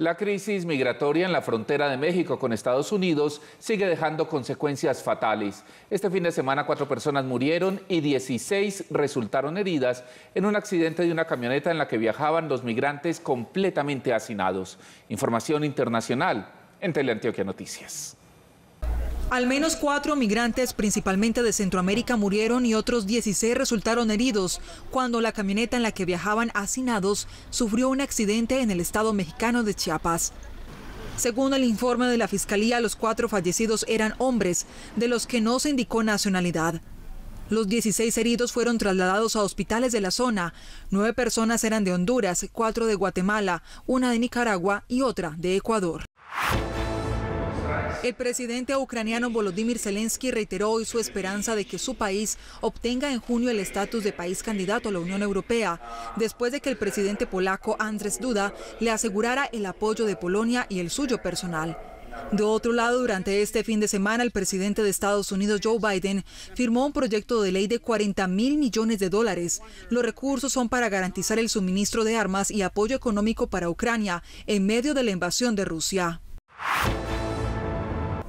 La crisis migratoria en la frontera de México con Estados Unidos sigue dejando consecuencias fatales. Este fin de semana cuatro personas murieron y 16 resultaron heridas en un accidente de una camioneta en la que viajaban los migrantes completamente hacinados. Información internacional en Teleantioquia Noticias. Al menos cuatro migrantes, principalmente de Centroamérica, murieron y otros 16 resultaron heridos cuando la camioneta en la que viajaban hacinados sufrió un accidente en el estado mexicano de Chiapas. Según el informe de la Fiscalía, los cuatro fallecidos eran hombres, de los que no se indicó nacionalidad. Los 16 heridos fueron trasladados a hospitales de la zona. Nueve personas eran de Honduras, cuatro de Guatemala, una de Nicaragua y otra de Ecuador. El presidente ucraniano Volodymyr Zelensky reiteró hoy su esperanza de que su país obtenga en junio el estatus de país candidato a la Unión Europea, después de que el presidente polaco Andrzej Duda le asegurara el apoyo de Polonia y el suyo personal. De otro lado, durante este fin de semana, el presidente de Estados Unidos, Joe Biden, firmó un proyecto de ley de 40 mil millones de dólares. Los recursos son para garantizar el suministro de armas y apoyo económico para Ucrania en medio de la invasión de Rusia.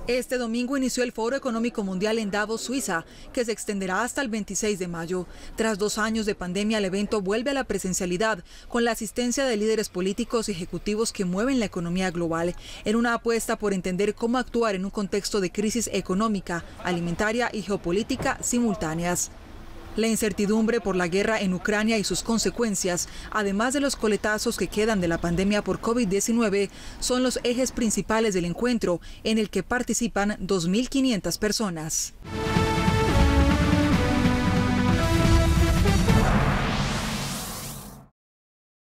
Este domingo inició el Foro Económico Mundial en Davos, Suiza, que se extenderá hasta el 26 de mayo. Tras dos años de pandemia, el evento vuelve a la presencialidad, con la asistencia de líderes políticos y ejecutivos que mueven la economía global, en una apuesta por entender cómo actuar en un contexto de crisis económica, alimentaria y geopolítica simultáneas. La incertidumbre por la guerra en Ucrania y sus consecuencias, además de los coletazos que quedan de la pandemia por COVID-19, son los ejes principales del encuentro en el que participan 2.500 personas.